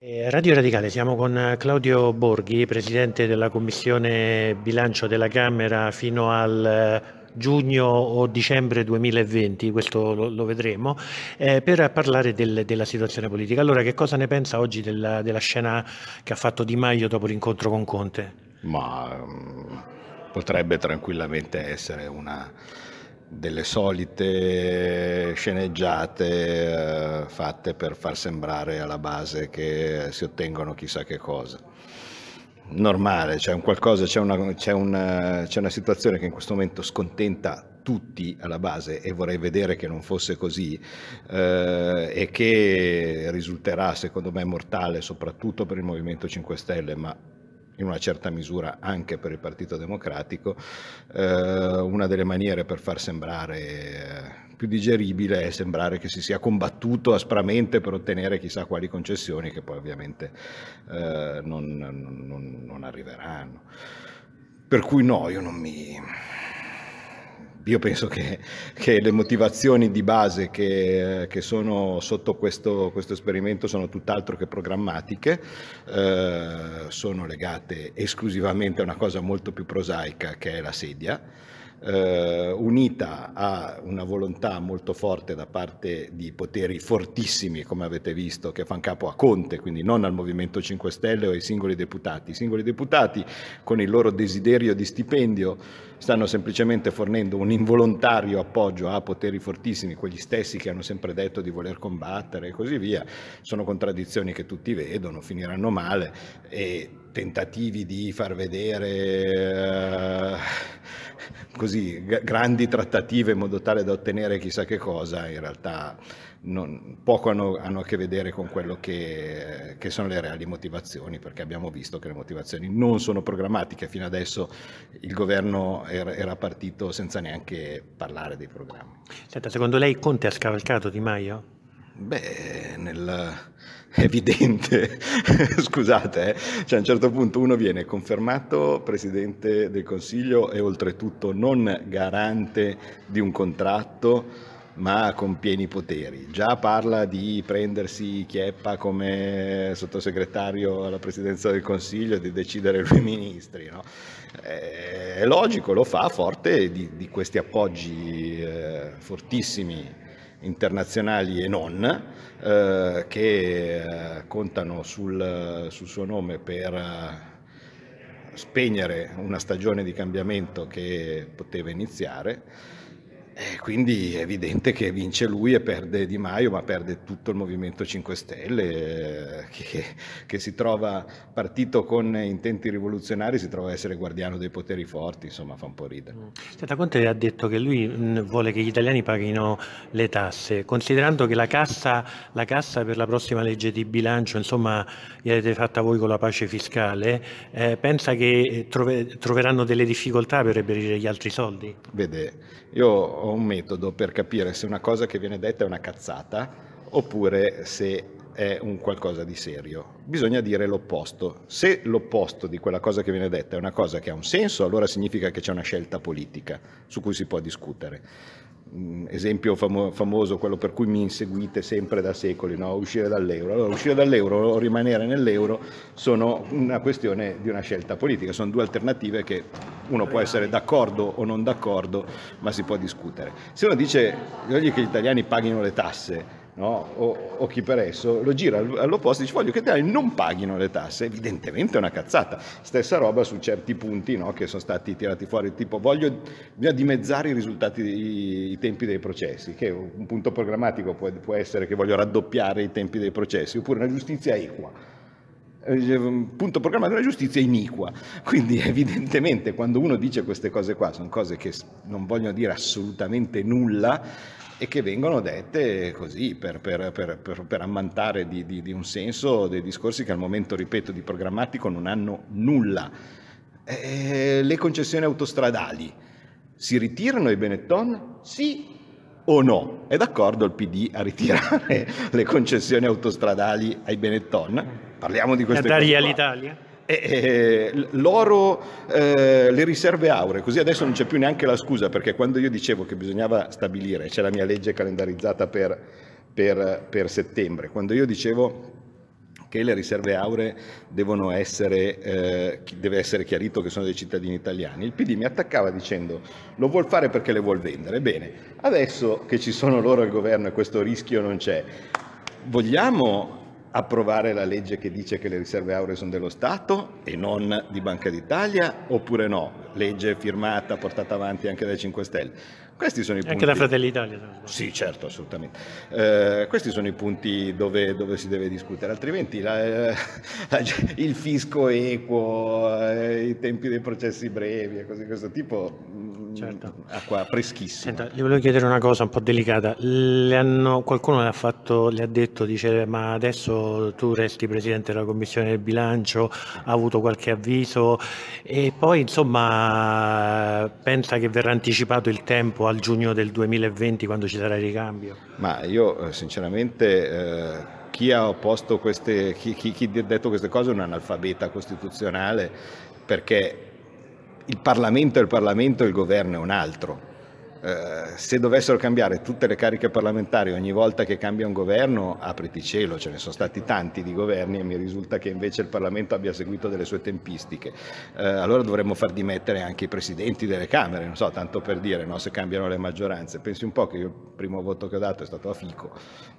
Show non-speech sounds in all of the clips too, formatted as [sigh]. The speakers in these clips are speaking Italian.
Eh, Radio Radicale, siamo con Claudio Borghi, Presidente della Commissione Bilancio della Camera fino al eh, giugno o dicembre 2020, questo lo, lo vedremo, eh, per parlare del, della situazione politica. Allora, che cosa ne pensa oggi della, della, scena che ha fatto Di Maio dopo l'incontro con Conte? Ma mm, potrebbe tranquillamente essere una delle solite sceneggiate eh, fatte per far sembrare alla base che si ottengono chissà che cosa. Normale, c'è un qualcosa, c'è una, c'è, una, eh, c'è una situazione che in questo momento scontenta tutti alla base e vorrei vedere che non fosse così eh, e che risulterà secondo me mortale soprattutto per il Movimento 5 Stelle, ma in una certa misura anche per il Partito Democratico, eh, una delle maniere per far sembrare eh, più digeribile è sembrare che si sia combattuto aspramente per ottenere chissà quali concessioni che poi ovviamente eh, non, non, non arriveranno. Per cui no, io non mi io penso che, che, le motivazioni di base che, che sono sotto questo, questo, esperimento sono tutt'altro che programmatiche, eh, sono legate esclusivamente a una cosa molto più prosaica che è la sedia eh, unita a una volontà molto forte da parte di poteri fortissimi, come avete visto, che fanno capo a Conte, quindi non al Movimento 5 Stelle o ai singoli deputati. I singoli deputati, con il loro desiderio di stipendio, stanno semplicemente fornendo un involontario appoggio a poteri fortissimi, quegli stessi che hanno sempre detto di voler combattere e così via. Sono contraddizioni che tutti vedono, finiranno male e tentativi di far vedere eh, così g- grandi trattative in modo tale da ottenere chissà che cosa, in realtà non, poco hanno, hanno, a che vedere con quello che, che, sono le reali motivazioni, perché abbiamo visto che le motivazioni non sono programmatiche, fino adesso il governo era, era partito senza neanche parlare dei programmi. Senta, secondo lei Conte ha scavalcato Di Maio? Beh, nel [laughs] evidente, [laughs] scusate, eh? cioè a un certo punto uno viene confermato Presidente del Consiglio e oltretutto non garante di un contratto ma con pieni poteri. Già parla di prendersi Chieppa come sottosegretario alla presidenza del Consiglio e di decidere lui i ministri. No? Eh, è logico, lo fa forte di, di questi appoggi eh, fortissimi internazionali e non, eh, che eh, contano sul, sul, suo nome per eh, spegnere una stagione di cambiamento che poteva iniziare quindi è evidente che vince lui e perde Di Maio, ma perde tutto il Movimento 5 Stelle, eh, che, che, si trova partito con intenti rivoluzionari, si trova a essere guardiano dei poteri forti, insomma fa un po' ridere. Mm. Senta, Conte ha detto che lui mm, vuole che gli italiani paghino le tasse, considerando che la cassa, la cassa per la prossima legge di bilancio, insomma, l'avete fatta voi con la pace fiscale, eh, pensa che eh, trove, troveranno delle difficoltà per reperire gli altri soldi? Vede, io ho un metodo per capire se una cosa che viene detta è una cazzata oppure se è un qualcosa di serio. Bisogna dire l'opposto. Se l'opposto di quella cosa che viene detta è una cosa che ha un senso, allora significa che c'è una scelta politica su cui si può discutere. Mm, esempio famo famoso, quello per cui mi inseguite sempre da secoli, no? uscire dall'euro. Allora, uscire dall'euro o rimanere nell'euro sono una questione di una scelta politica, sono due alternative che uno può essere d'accordo o non d'accordo, ma si può discutere. Se uno dice che gli italiani paghino le tasse, no? o, o, chi per esso, lo gira all'opposto e dice voglio che te italiani non paghino le tasse, evidentemente è una cazzata. Stessa roba su certi punti no? che sono stati tirati fuori, tipo voglio dimezzare i risultati, dei, i tempi dei processi, che un punto programmatico può, può essere che voglio raddoppiare i tempi dei processi, oppure una giustizia equa eh, punto programma della giustizia iniqua. Quindi [laughs] evidentemente quando uno dice queste cose qua sono cose che non vogliono dire assolutamente nulla e che vengono dette così per, per, per, per ammantare di, di, di un senso dei discorsi che al momento, ripeto, di programmatico non hanno nulla. Eh, le concessioni autostradali si ritirano i Benetton? Sì o no? È d'accordo il PD a ritirare [laughs] le concessioni autostradali ai Benetton? Parliamo di questo. queste cose. Dare all'Italia? Eh, eh, l'oro, eh, le riserve auree, così adesso non c'è più neanche la scusa, perché quando io dicevo che bisognava stabilire, c'è la mia legge calendarizzata per, per, per settembre, quando io dicevo che le riserve auree devono essere, eh, deve essere chiarito che sono dei cittadini italiani. Il PD mi attaccava dicendo lo vuol fare perché le vuol vendere. Bene, adesso che ci sono loro al governo e questo rischio non c'è, vogliamo approvare la legge che dice che le riserve auree sono dello Stato e non di Banca d'Italia oppure no? Legge firmata, portata avanti anche dai 5 Stelle. Questi sono i punti... Anche da Fratelli Italia. Sì, certo, assolutamente. Eh, questi sono i punti dove, dove si deve discutere, altrimenti la, eh, [laughs] la, il fisco equo, eh, i tempi dei processi brevi e cose di questo tipo mm, certo. Mm, acqua freschissima. Senta, le volevo chiedere una cosa un po' delicata. Le hanno, qualcuno le ha, fatto, le ha, detto, dice, ma adesso tu resti presidente della commissione del bilancio, ha avuto qualche avviso e poi insomma pensa che verrà anticipato il tempo al giugno del 2020 quando ci sarà il ricambio? Ma io eh, sinceramente... Eh chi ha queste, chi, chi, chi detto queste cose è un analfabeta costituzionale perché il Parlamento è il Parlamento e il governo è un altro. Eh, se dovessero cambiare tutte le cariche parlamentari ogni volta che cambia un governo, apriti cielo, ce ne sono stati tanti di governi e mi risulta che invece il Parlamento abbia seguito delle sue tempistiche. Eh, allora dovremmo far dimettere anche i presidenti delle Camere, non so, tanto per dire, no, se cambiano le maggioranze. Pensi un po' che io, il primo voto che ho dato è stato a Fico,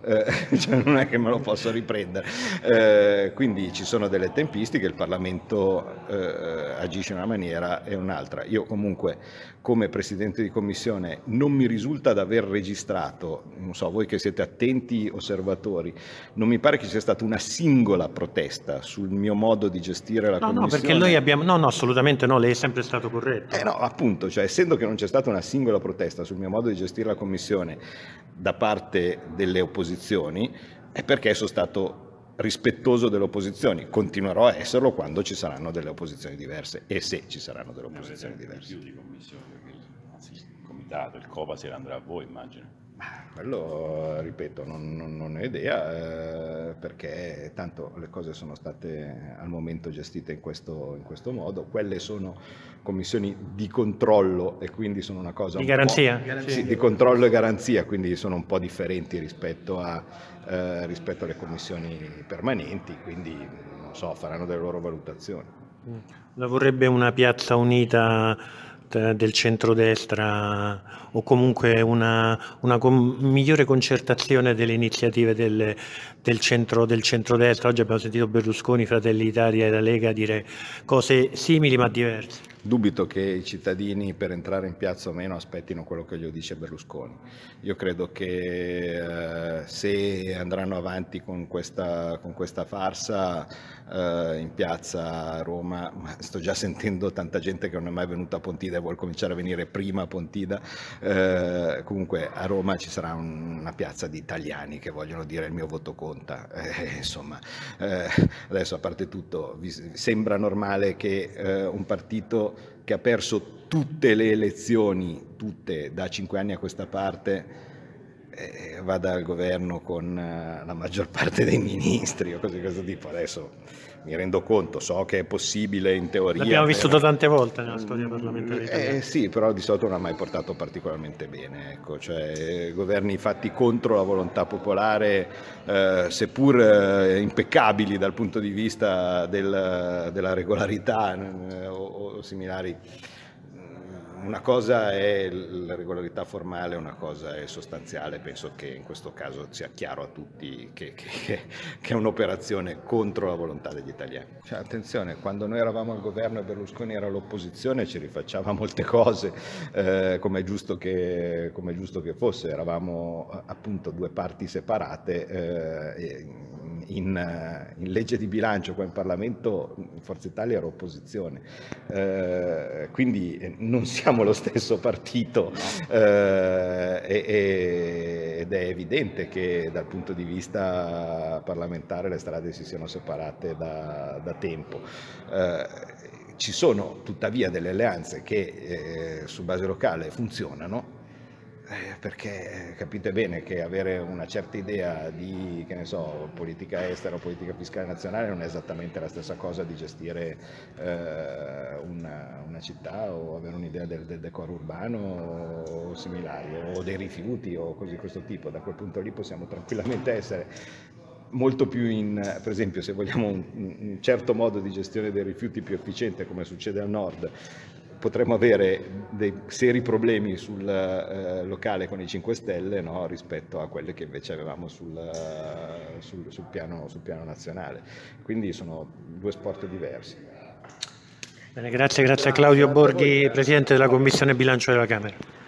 eh, [laughs] cioè non è che me lo posso riprendere. Eh, quindi ci sono delle tempistiche, il Parlamento eh, agisce in una maniera e un'altra. Io comunque come Presidente di Commissione discussione non mi risulta di aver registrato, non so, voi che siete attenti osservatori, non mi pare che sia stata una singola protesta sul mio modo di gestire la no, commissione. No, perché noi abbiamo No, no, assolutamente no, lei è sempre stato corretto. Eh no, appunto, cioè essendo che non c'è stata una singola protesta sul mio modo di gestire la commissione da parte delle opposizioni, è perché sono stato rispettoso delle opposizioni. Continuerò a esserlo quando ci saranno delle opposizioni diverse e se ci saranno delle opposizioni diverse invitato, il Copasir andrà a voi immagino. Quello, ripeto, non, non, non ho idea eh, perché tanto le cose sono state al momento gestite in questo, in questo, modo. Quelle sono commissioni di controllo e quindi sono una cosa... Di un garanzia. Sì, di controllo e garanzia, quindi sono un po' differenti rispetto, a, eh, rispetto alle commissioni permanenti, quindi non so, faranno delle loro valutazioni. Mm. La vorrebbe una piazza unita Democrat, eh, del centrodestra o comunque una, una com migliore concertazione delle iniziative del, del, centro, del centrodestra. Oggi abbiamo sentito Berlusconi, Fratelli Italia e la Lega dire cose simili ma diverse dubito che i cittadini per entrare in piazza o meno aspettino quello che gli dice Berlusconi. Io credo che eh, se andranno avanti con questa, con questa farsa eh, in piazza Roma, ma sto già sentendo tanta gente che non è mai venuta a Pontida e vuole cominciare a venire prima a Pontida, eh, comunque a Roma ci sarà un, una piazza di italiani che vogliono dire il mio voto conta. Eh, insomma, eh, adesso a parte tutto, vi sembra normale che eh, un partito che ha perso tutte le elezioni, tutte da cinque anni a questa parte, eh, vada al governo con eh, la maggior parte dei ministri o cose di questo tipo. Adesso mi rendo conto, so che è possibile in teoria. L'abbiamo visto da tante volte nella storia parlamentare. Mm, eh, sì, però di solito non ha mai portato particolarmente bene. Ecco. Cioè, governi fatti contro la volontà popolare, eh, seppur eh, impeccabili dal punto di vista del, della regolarità eh, o, o similari una cosa è la regolarità formale, una cosa è sostanziale, penso che in questo caso sia chiaro a tutti che, che, che è un'operazione contro la volontà degli italiani. Cioè, attenzione, quando noi eravamo al governo e Berlusconi era all'opposizione ci rifacciava molte cose, eh, come, è giusto che, giusto che fosse, eravamo appunto due parti separate. Eh, in, eh, in, legge di bilancio qua in Parlamento Forza Italia era opposizione, eh, quindi eh, non siamo lo stesso partito eh, ed è evidente che dal punto di vista parlamentare le strade si siano separate da, da tempo. Eh, ci sono tuttavia delle alleanze che eh, su base locale funzionano eh, perché eh, capite bene che avere una certa idea di so, politica estera o politica fiscale nazionale non è esattamente la stessa cosa di gestire eh, una, una, città o avere un'idea del, del decoro urbano o, o similari o dei rifiuti o cose di questo tipo. Da quel punto lì possiamo tranquillamente essere molto più in, per esempio se vogliamo un, un, certo modo di gestione dei rifiuti più efficiente come succede al nord potremmo avere dei seri problemi sul eh, locale con i 5 Stelle no, rispetto a quelli che invece avevamo sul, eh, sul, sul, piano, sul piano nazionale. Quindi sono due sport diversi. Bene, grazie, grazie a Claudio Borghi, Presidente della Commissione Bilancio della Camera.